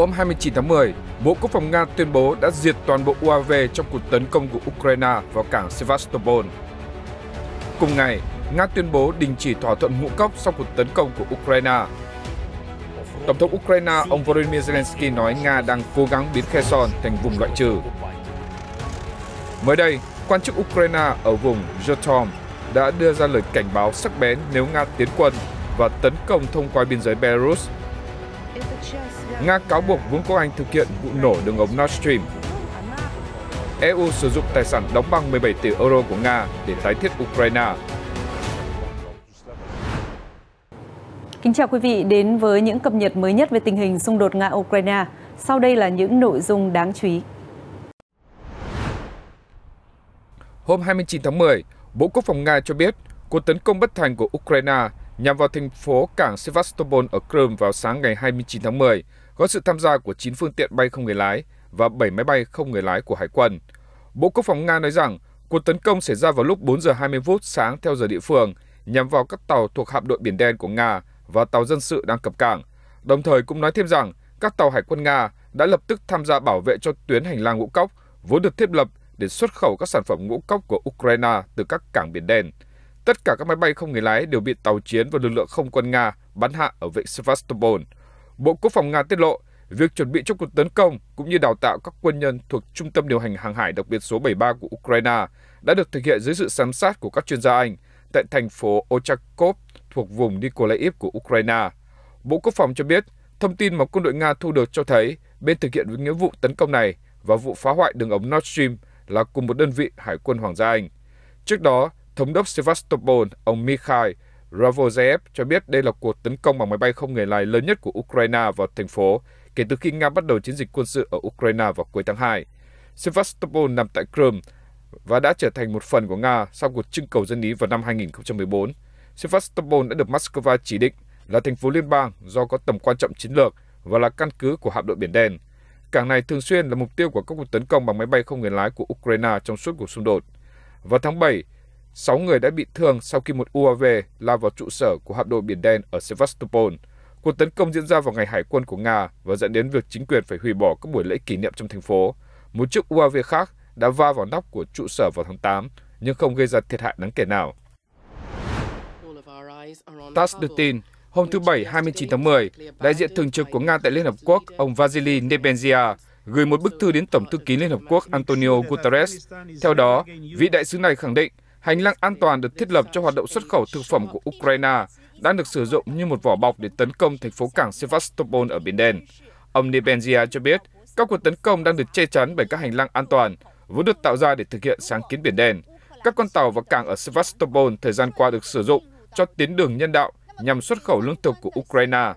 hôm 29 tháng 10, Bộ Quốc phòng Nga tuyên bố đã diệt toàn bộ UAV trong cuộc tấn công của Ukraine vào cảng Sevastopol. Cùng ngày, Nga tuyên bố đình chỉ thỏa thuận ngũ cốc sau cuộc tấn công của Ukraine. Tổng thống Ukraine ông Volodymyr Zelensky nói Nga đang cố gắng biến Kherson thành vùng loại trừ. Mới đây, quan chức Ukraine ở vùng Zhytom đã đưa ra lời cảnh báo sắc bén nếu Nga tiến quân và tấn công thông qua biên giới Belarus Nga cáo buộc Vương quốc Anh thực hiện vụ nổ đường ống Nord Stream. EU sử dụng tài sản đóng băng 17 tỷ euro của Nga để tái thiết Ukraine. Kính chào quý vị đến với những cập nhật mới nhất về tình hình xung đột Nga-Ukraine. Sau đây là những nội dung đáng chú ý. Hôm 29 tháng 10, Bộ Quốc phòng Nga cho biết cuộc tấn công bất thành của Ukraine nhằm vào thành phố cảng Sevastopol ở Crimea vào sáng ngày 29 tháng 10, có sự tham gia của 9 phương tiện bay không người lái và 7 máy bay không người lái của Hải quân. Bộ Quốc phòng Nga nói rằng cuộc tấn công xảy ra vào lúc 4 giờ 20 phút sáng theo giờ địa phương nhằm vào các tàu thuộc hạm đội Biển Đen của Nga và tàu dân sự đang cập cảng. Đồng thời cũng nói thêm rằng các tàu hải quân Nga đã lập tức tham gia bảo vệ cho tuyến hành lang ngũ cốc vốn được thiết lập để xuất khẩu các sản phẩm ngũ cốc của Ukraine từ các cảng Biển Đen. Tất cả các máy bay không người lái đều bị tàu chiến và lực lượng không quân Nga bắn hạ ở vịnh Sevastopol. Bộ Quốc phòng Nga tiết lộ, việc chuẩn bị cho cuộc tấn công cũng như đào tạo các quân nhân thuộc Trung tâm điều hành hàng hải đặc biệt số 73 của Ukraine đã được thực hiện dưới sự giám sát của các chuyên gia Anh tại thành phố Ochakov thuộc vùng Nikolaev của Ukraine. Bộ Quốc phòng cho biết, thông tin mà quân đội Nga thu được cho thấy bên thực hiện với nghĩa vụ tấn công này và vụ phá hoại đường ống Nord Stream là cùng một đơn vị Hải quân Hoàng gia Anh. Trước đó, Thống đốc Sevastopol, ông Mikhail Ravozev cho biết đây là cuộc tấn công bằng máy bay không người lái lớn nhất của Ukraine vào thành phố kể từ khi Nga bắt đầu chiến dịch quân sự ở Ukraine vào cuối tháng 2. Sevastopol nằm tại Crimea và đã trở thành một phần của Nga sau cuộc trưng cầu dân ý vào năm 2014. Sevastopol đã được Moscow chỉ định là thành phố liên bang do có tầm quan trọng chiến lược và là căn cứ của hạm đội Biển Đen. Cảng này thường xuyên là mục tiêu của các cuộc tấn công bằng máy bay không người lái của Ukraine trong suốt cuộc xung đột. Vào tháng 7, 6 người đã bị thương sau khi một UAV lao vào trụ sở của hạm đội Biển Đen ở Sevastopol. Cuộc tấn công diễn ra vào ngày Hải quân của Nga và dẫn đến việc chính quyền phải hủy bỏ các buổi lễ kỷ niệm trong thành phố. Một chiếc UAV khác đã va vào nóc của trụ sở vào tháng 8, nhưng không gây ra thiệt hại đáng kể nào. TASS đưa tin, hôm thứ Bảy 29 tháng 10, đại diện thường trực của Nga tại Liên Hợp Quốc, ông Vasily Nebenzia, gửi một bức thư đến Tổng thư ký Liên Hợp Quốc Antonio Guterres. Theo đó, vị đại sứ này khẳng định Hành lang an toàn được thiết lập cho hoạt động xuất khẩu thực phẩm của Ukraine đang được sử dụng như một vỏ bọc để tấn công thành phố cảng Sevastopol ở Biển Đen. Ông Nebenzia cho biết, các cuộc tấn công đang được che chắn bởi các hành lang an toàn, vốn được tạo ra để thực hiện sáng kiến Biển Đen. Các con tàu và cảng ở Sevastopol thời gian qua được sử dụng cho tuyến đường nhân đạo nhằm xuất khẩu lương thực của Ukraine.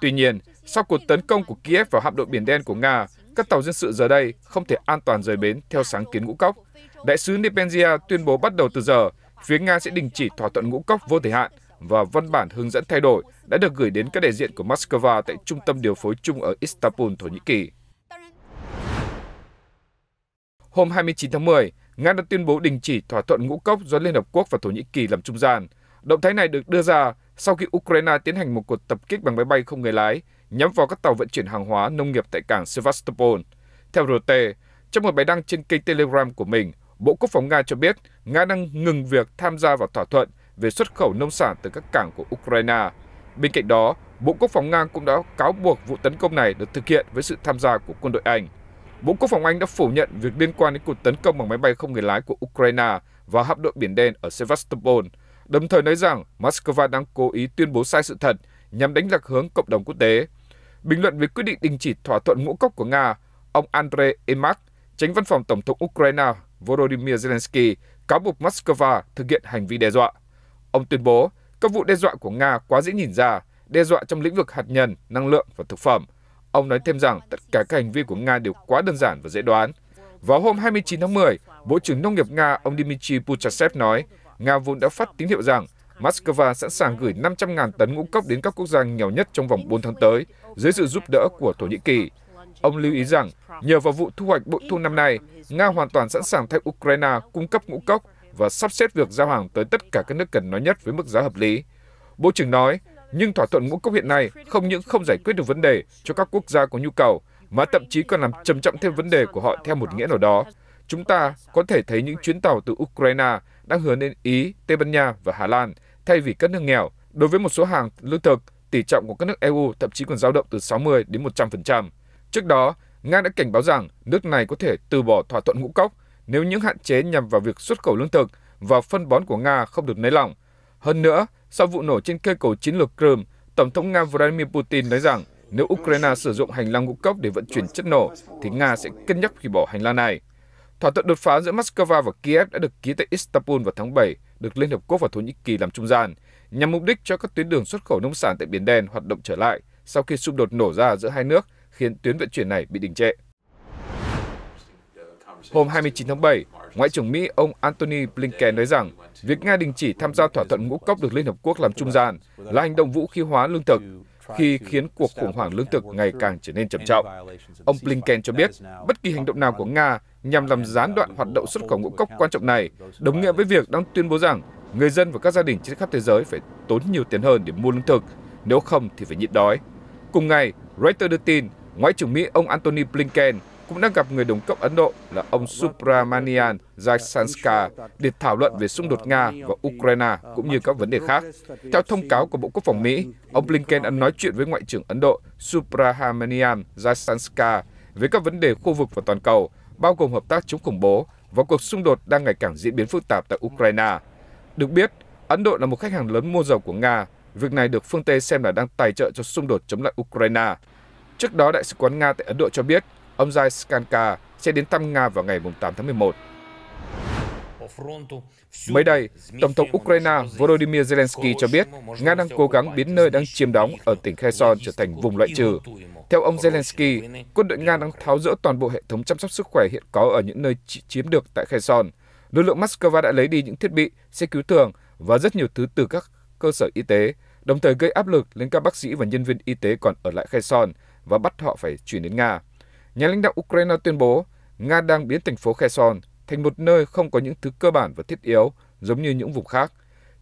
Tuy nhiên, sau cuộc tấn công của Kiev vào hạm đội Biển Đen của Nga, các tàu dân sự giờ đây không thể an toàn rời bến theo sáng kiến ngũ cốc. Đại sứ Nepenzia tuyên bố bắt đầu từ giờ, phía Nga sẽ đình chỉ thỏa thuận ngũ cốc vô thời hạn và văn bản hướng dẫn thay đổi đã được gửi đến các đại diện của Moscow tại trung tâm điều phối chung ở Istanbul, Thổ Nhĩ Kỳ. Hôm 29 tháng 10, Nga đã tuyên bố đình chỉ thỏa thuận ngũ cốc do Liên Hợp Quốc và Thổ Nhĩ Kỳ làm trung gian. Động thái này được đưa ra sau khi Ukraine tiến hành một cuộc tập kích bằng máy bay không người lái nhắm vào các tàu vận chuyển hàng hóa nông nghiệp tại cảng Sevastopol. Theo RT, trong một bài đăng trên kênh Telegram của mình, Bộ Quốc phòng Nga cho biết Nga đang ngừng việc tham gia vào thỏa thuận về xuất khẩu nông sản từ các cảng của Ukraine. Bên cạnh đó, Bộ Quốc phòng Nga cũng đã cáo buộc vụ tấn công này được thực hiện với sự tham gia của quân đội Anh. Bộ Quốc phòng Anh đã phủ nhận việc liên quan đến cuộc tấn công bằng máy bay không người lái của Ukraine vào hạm đội Biển Đen ở Sevastopol, đồng thời nói rằng Moscow đang cố ý tuyên bố sai sự thật nhằm đánh lạc hướng cộng đồng quốc tế. Bình luận về quyết định đình chỉ thỏa thuận ngũ cốc của Nga, ông Andrei Emak, tránh văn phòng Tổng thống Ukraine Volodymyr Zelensky cáo buộc Moscow thực hiện hành vi đe dọa. Ông tuyên bố các vụ đe dọa của Nga quá dễ nhìn ra, đe dọa trong lĩnh vực hạt nhân, năng lượng và thực phẩm. Ông nói thêm rằng tất cả các hành vi của Nga đều quá đơn giản và dễ đoán. Vào hôm 29 tháng 10, Bộ trưởng Nông nghiệp Nga ông Dmitry Puchasev nói Nga vốn đã phát tín hiệu rằng Moscow sẵn sàng gửi 500.000 tấn ngũ cốc đến các quốc gia nghèo nhất trong vòng 4 tháng tới dưới sự giúp đỡ của Thổ Nhĩ Kỳ. Ông lưu ý rằng, nhờ vào vụ thu hoạch bội thu năm nay, Nga hoàn toàn sẵn sàng thay Ukraine cung cấp ngũ cốc và sắp xếp việc giao hàng tới tất cả các nước cần nói nhất với mức giá hợp lý. Bộ trưởng nói, nhưng thỏa thuận ngũ cốc hiện nay không những không giải quyết được vấn đề cho các quốc gia có nhu cầu, mà thậm chí còn làm trầm trọng thêm vấn đề của họ theo một nghĩa nào đó. Chúng ta có thể thấy những chuyến tàu từ Ukraine đang hướng đến Ý, Tây Ban Nha và Hà Lan thay vì các nước nghèo. Đối với một số hàng lương thực, tỷ trọng của các nước EU thậm chí còn dao động từ 60 đến 100%. Trước đó, Nga đã cảnh báo rằng nước này có thể từ bỏ thỏa thuận ngũ cốc nếu những hạn chế nhằm vào việc xuất khẩu lương thực và phân bón của Nga không được nới lỏng. Hơn nữa, sau vụ nổ trên cây cầu chiến lược Crimea, Tổng thống Nga Vladimir Putin nói rằng nếu Ukraine sử dụng hành lang ngũ cốc để vận chuyển chất nổ, thì Nga sẽ cân nhắc hủy bỏ hành lang này. Thỏa thuận đột phá giữa Moscow và Kiev đã được ký tại Istanbul vào tháng 7, được Liên Hợp Quốc và Thổ Nhĩ Kỳ làm trung gian, nhằm mục đích cho các tuyến đường xuất khẩu nông sản tại Biển Đen hoạt động trở lại sau khi xung đột nổ ra giữa hai nước khiến tuyến vận chuyển này bị đình trệ. Hôm 29 tháng 7, Ngoại trưởng Mỹ ông Antony Blinken nói rằng việc Nga đình chỉ tham gia thỏa thuận ngũ cốc được Liên Hợp Quốc làm trung gian là hành động vũ khí hóa lương thực khi khiến cuộc khủng hoảng lương thực ngày càng trở nên trầm trọng. Ông Blinken cho biết bất kỳ hành động nào của Nga nhằm làm gián đoạn hoạt động xuất khẩu ngũ cốc quan trọng này đồng nghĩa với việc đang tuyên bố rằng người dân và các gia đình trên khắp thế giới phải tốn nhiều tiền hơn để mua lương thực, nếu không thì phải nhịn đói. Cùng ngày, Reuters đưa tin Ngoại trưởng Mỹ ông Antony Blinken cũng đã gặp người đồng cấp Ấn Độ là ông Subramanian Jaishankar để thảo luận về xung đột Nga và Ukraine cũng như các vấn đề khác. Theo thông cáo của Bộ Quốc phòng Mỹ, ông Blinken đã nói chuyện với Ngoại trưởng Ấn Độ Subramanian Jaishankar về các vấn đề khu vực và toàn cầu, bao gồm hợp tác chống khủng bố và cuộc xung đột đang ngày càng diễn biến phức tạp tại Ukraine. Được biết, Ấn Độ là một khách hàng lớn mua dầu của Nga. Việc này được phương Tây xem là đang tài trợ cho xung đột chống lại Ukraine. Trước đó, Đại sứ quán Nga tại Ấn Độ cho biết ông Jai Skanka sẽ đến thăm Nga vào ngày 8 tháng 11. Mới đây, Tổng thống Ukraine Volodymyr Zelensky cho biết Nga đang cố gắng biến nơi đang chiếm đóng ở tỉnh Kherson trở thành vùng loại trừ. Theo ông Zelensky, quân đội Nga đang tháo rỡ toàn bộ hệ thống chăm sóc sức khỏe hiện có ở những nơi chiếm được tại Kherson. Lực lượng Moscow đã lấy đi những thiết bị, xe cứu thương và rất nhiều thứ từ các cơ sở y tế, đồng thời gây áp lực lên các bác sĩ và nhân viên y tế còn ở lại Kherson, và bắt họ phải chuyển đến Nga. Nhà lãnh đạo Ukraine tuyên bố Nga đang biến thành phố Kherson thành một nơi không có những thứ cơ bản và thiết yếu giống như những vùng khác.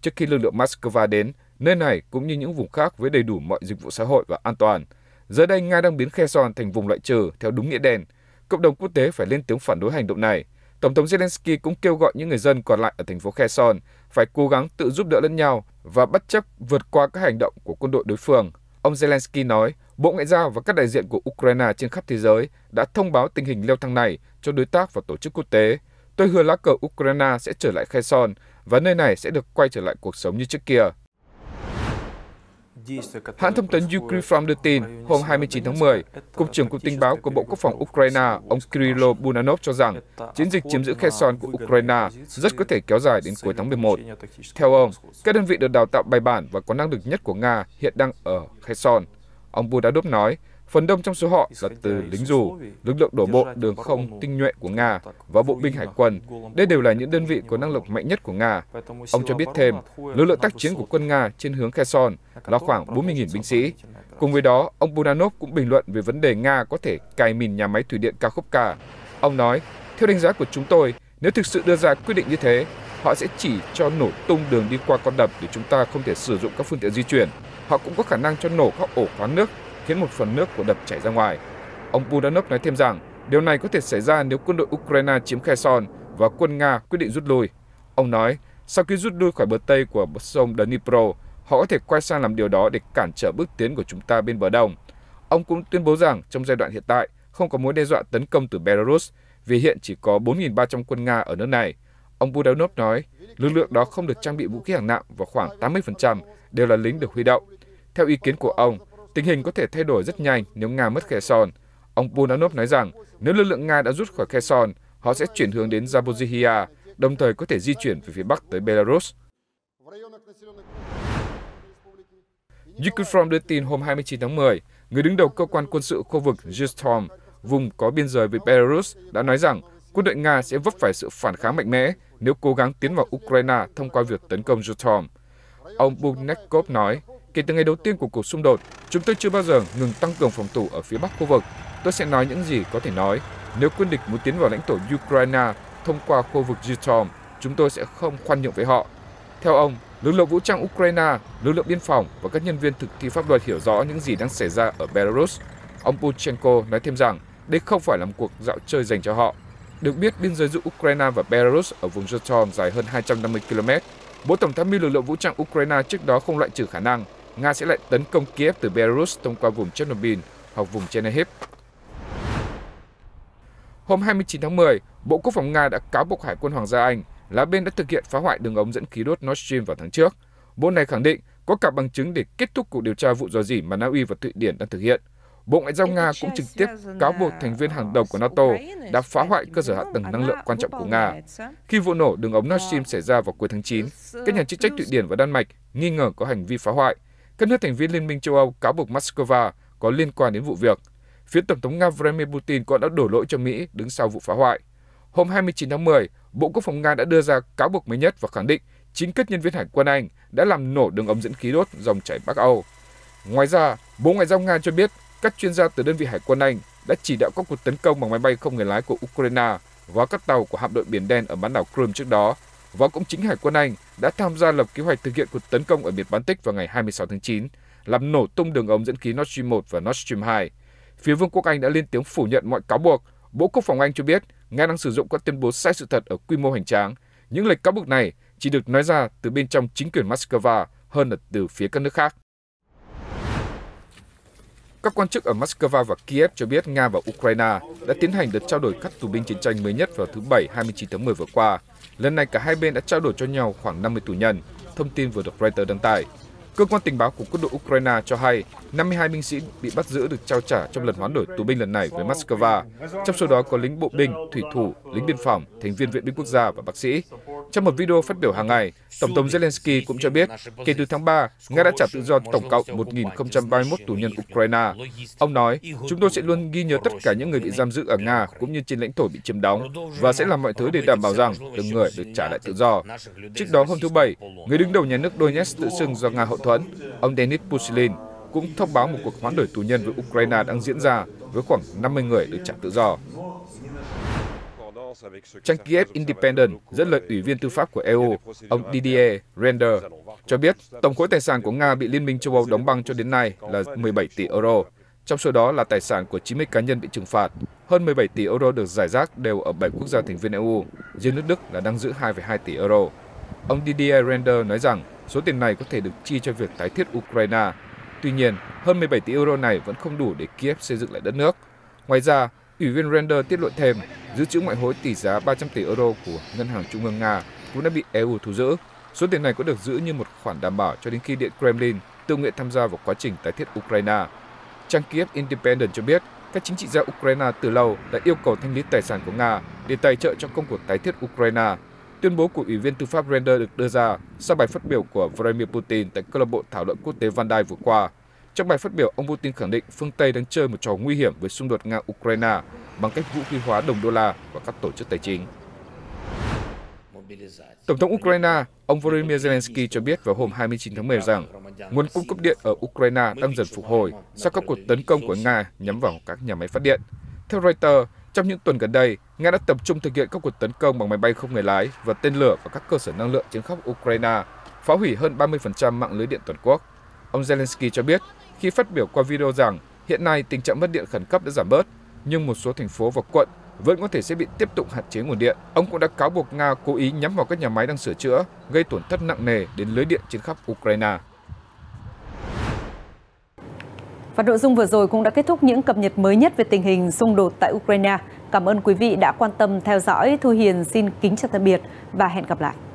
Trước khi lực lượng Moscow đến, nơi này cũng như những vùng khác với đầy đủ mọi dịch vụ xã hội và an toàn. Giờ đây Nga đang biến Kherson thành vùng loại trừ theo đúng nghĩa đen. Cộng đồng quốc tế phải lên tiếng phản đối hành động này. Tổng thống Zelensky cũng kêu gọi những người dân còn lại ở thành phố Kherson phải cố gắng tự giúp đỡ lẫn nhau và bất chấp vượt qua các hành động của quân đội đối phương. Ông Zelensky nói, Bộ Ngoại giao và các đại diện của Ukraine trên khắp thế giới đã thông báo tình hình leo thang này cho đối tác và tổ chức quốc tế. Tôi hứa lá cờ Ukraine sẽ trở lại Kherson và nơi này sẽ được quay trở lại cuộc sống như trước kia. Hãng thông tấn Ukri From đưa tin hôm 29 tháng 10, Cục trưởng Cục Tình báo của Bộ Quốc phòng Ukraine, ông Kirill Bunanov cho rằng chiến dịch chiếm giữ Kherson của Ukraine rất có thể kéo dài đến cuối tháng 11. Theo ông, các đơn vị được đào tạo bài bản và có năng lực nhất của Nga hiện đang ở Kherson. Ông Budadov nói, phần đông trong số họ là từ lính dù, lực lượng đổ bộ đường không tinh nhuệ của Nga và bộ binh hải quân. Đây đều là những đơn vị có năng lực mạnh nhất của Nga. Ông cho biết thêm, lực lượng tác chiến của quân Nga trên hướng Kherson là khoảng 40.000 binh sĩ. Cùng với đó, ông Budanov cũng bình luận về vấn đề Nga có thể cài mìn nhà máy thủy điện Kakhovka. Ông nói, theo đánh giá của chúng tôi, nếu thực sự đưa ra quyết định như thế, họ sẽ chỉ cho nổ tung đường đi qua con đập để chúng ta không thể sử dụng các phương tiện di chuyển họ cũng có khả năng cho nổ các ổ khóa nước, khiến một phần nước của đập chảy ra ngoài. Ông Budanov nói thêm rằng, điều này có thể xảy ra nếu quân đội Ukraine chiếm Kherson và quân Nga quyết định rút lui. Ông nói, sau khi rút lui khỏi bờ Tây của sông Dnipro, họ có thể quay sang làm điều đó để cản trở bước tiến của chúng ta bên bờ Đông. Ông cũng tuyên bố rằng trong giai đoạn hiện tại không có mối đe dọa tấn công từ Belarus vì hiện chỉ có 4.300 quân Nga ở nước này. Ông Budanov nói, lực lượng đó không được trang bị vũ khí hạng nặng và khoảng 80% đều là lính được huy động. Theo ý kiến của ông, tình hình có thể thay đổi rất nhanh nếu Nga mất Kherson. Ông Bunanov nói rằng nếu lực lượng Nga đã rút khỏi Kherson, họ sẽ chuyển hướng đến Zaporizhia, đồng thời có thể di chuyển về phía bắc tới Belarus. Ukrfrom đưa tin hôm 29 tháng 10, người đứng đầu cơ quan quân sự khu vực Justom, vùng có biên giới với Belarus, đã nói rằng quân đội Nga sẽ vấp phải sự phản kháng mạnh mẽ nếu cố gắng tiến vào Ukraine thông qua việc tấn công Justom. Ông Bunekov nói, Kể từ ngày đầu tiên của cuộc xung đột, chúng tôi chưa bao giờ ngừng tăng cường phòng thủ ở phía bắc khu vực. Tôi sẽ nói những gì có thể nói. Nếu quân địch muốn tiến vào lãnh thổ Ukraine thông qua khu vực Gitom, chúng tôi sẽ không khoan nhượng với họ. Theo ông, lực lượng vũ trang Ukraine, lực lượng biên phòng và các nhân viên thực thi pháp luật hiểu rõ những gì đang xảy ra ở Belarus. Ông Puchenko nói thêm rằng đây không phải là một cuộc dạo chơi dành cho họ. Được biết, biên giới giữa Ukraine và Belarus ở vùng Gitom dài hơn 250 km. Bộ Tổng tham mưu lực lượng vũ trang Ukraine trước đó không loại trừ khả năng Nga sẽ lại tấn công Kiev từ Belarus thông qua vùng Chernobyl hoặc vùng Chernihiv. Hôm 29 tháng 10, Bộ Quốc phòng Nga đã cáo buộc Hải quân Hoàng gia Anh là bên đã thực hiện phá hoại đường ống dẫn khí đốt Nord Stream vào tháng trước. Bộ này khẳng định có cả bằng chứng để kết thúc cuộc điều tra vụ dò dỉ mà Na Uy và Thụy Điển đang thực hiện. Bộ Ngoại giao Nga cũng trực tiếp cáo buộc thành viên hàng đầu của NATO đã phá hoại cơ sở hạ tầng năng lượng quan trọng của Nga. Khi vụ nổ đường ống Nord Stream xảy ra vào cuối tháng 9, các nhà chức trách Thụy Điển và Đan Mạch nghi ngờ có hành vi phá hoại, các nước thành viên Liên minh châu Âu cáo buộc Moscow có liên quan đến vụ việc. Phía Tổng thống Nga Vladimir Putin cũng đã đổ lỗi cho Mỹ đứng sau vụ phá hoại. Hôm 29 tháng 10, Bộ Quốc phòng Nga đã đưa ra cáo buộc mới nhất và khẳng định chính các nhân viên hải quân Anh đã làm nổ đường ống dẫn khí đốt dòng chảy Bắc Âu. Ngoài ra, Bộ Ngoại giao Nga cho biết các chuyên gia từ đơn vị hải quân Anh đã chỉ đạo các cuộc tấn công bằng máy bay không người lái của Ukraine vào các tàu của hạm đội Biển Đen ở bán đảo Crimea trước đó. Và cũng chính hải quân Anh đã tham gia lập kế hoạch thực hiện cuộc tấn công ở biển Baltic vào ngày 26 tháng 9, làm nổ tung đường ống dẫn khí Nord Stream 1 và Nord Stream 2. Phía Vương quốc Anh đã lên tiếng phủ nhận mọi cáo buộc. Bộ Quốc phòng Anh cho biết Nga đang sử dụng các tuyên bố sai sự thật ở quy mô hành tráng. Những lời cáo buộc này chỉ được nói ra từ bên trong chính quyền Moscow hơn là từ phía các nước khác. Các quan chức ở Moscow và Kiev cho biết Nga và Ukraine đã tiến hành đợt trao đổi các tù binh chiến tranh mới nhất vào thứ Bảy 29 tháng 10 vừa qua. Lần này cả hai bên đã trao đổi cho nhau khoảng 50 tù nhân, thông tin vừa được Reuters đăng tải. Cơ quan tình báo của quân đội Ukraine cho hay 52 binh sĩ bị bắt giữ được trao trả trong lần hoán đổi tù binh lần này với Moscow. Trong số đó có lính bộ binh, thủy thủ, lính biên phòng, thành viên viện binh quốc gia và bác sĩ. Trong một video phát biểu hàng ngày, Tổng thống Zelensky cũng cho biết, kể từ tháng 3, Nga đã trả tự do tổng cộng 1.031 tù nhân Ukraine. Ông nói, chúng tôi sẽ luôn ghi nhớ tất cả những người bị giam giữ ở Nga cũng như trên lãnh thổ bị chiếm đóng và sẽ làm mọi thứ để đảm bảo rằng từng người được trả lại tự do. Trước đó hôm thứ Bảy, người đứng đầu nhà nước Donetsk tự xưng do Nga hậu thuẫn, ông Denis Pushilin, cũng thông báo một cuộc hoán đổi tù nhân với Ukraine đang diễn ra với khoảng 50 người được trả tự do. Trang Kiev Independent dẫn lời Ủy viên Tư pháp của EU, e ông Didier Render, cho biết tổng khối tài sản của Nga bị Liên minh châu Âu đóng băng cho đến nay là 17 tỷ euro. Trong số đó là tài sản của 90 cá nhân bị trừng phạt. Hơn 17 tỷ euro được giải rác đều ở 7 quốc gia thành viên EU, riêng nước Đức là đang giữ 2,2 tỷ euro. Ông Didier Render nói rằng số tiền này có thể được chi cho việc tái thiết Ukraine. Tuy nhiên, hơn 17 tỷ euro này vẫn không đủ để Kiev xây dựng lại đất nước. Ngoài ra, Ủy viên Render tiết lộ thêm, dự trữ ngoại hối tỷ giá 300 tỷ euro của Ngân hàng Trung ương Nga cũng đã bị EU thu giữ. Số tiền này có được giữ như một khoản đảm bảo cho đến khi Điện Kremlin tự nguyện tham gia vào quá trình tái thiết Ukraine. Trang Kiev Independent cho biết, các chính trị gia Ukraine từ lâu đã yêu cầu thanh lý tài sản của Nga để tài trợ cho công cuộc tái thiết Ukraine. Tuyên bố của Ủy viên Tư pháp Render được đưa ra sau bài phát biểu của Vladimir Putin tại câu lạc bộ thảo luận quốc tế Van Đai vừa qua, trong bài phát biểu, ông Putin khẳng định phương Tây đang chơi một trò nguy hiểm với xung đột Nga-Ukraine bằng cách vũ khí hóa đồng đô la và các tổ chức tài chính. Tổng thống Ukraine, ông Volodymyr Zelensky cho biết vào hôm 29 tháng 10 rằng nguồn cung cấp điện ở Ukraine đang dần phục hồi sau các cuộc tấn công của Nga nhắm vào các nhà máy phát điện. Theo Reuters, trong những tuần gần đây, Nga đã tập trung thực hiện các cuộc tấn công bằng máy bay không người lái và tên lửa vào các cơ sở năng lượng trên khắp Ukraine, phá hủy hơn 30% mạng lưới điện toàn quốc. Ông Zelensky cho biết khi phát biểu qua video rằng hiện nay tình trạng mất điện khẩn cấp đã giảm bớt, nhưng một số thành phố và quận vẫn có thể sẽ bị tiếp tục hạn chế nguồn điện. Ông cũng đã cáo buộc Nga cố ý nhắm vào các nhà máy đang sửa chữa, gây tổn thất nặng nề đến lưới điện trên khắp Ukraine. Và nội dung vừa rồi cũng đã kết thúc những cập nhật mới nhất về tình hình xung đột tại Ukraine. Cảm ơn quý vị đã quan tâm theo dõi. Thu Hiền xin kính chào tạm biệt và hẹn gặp lại.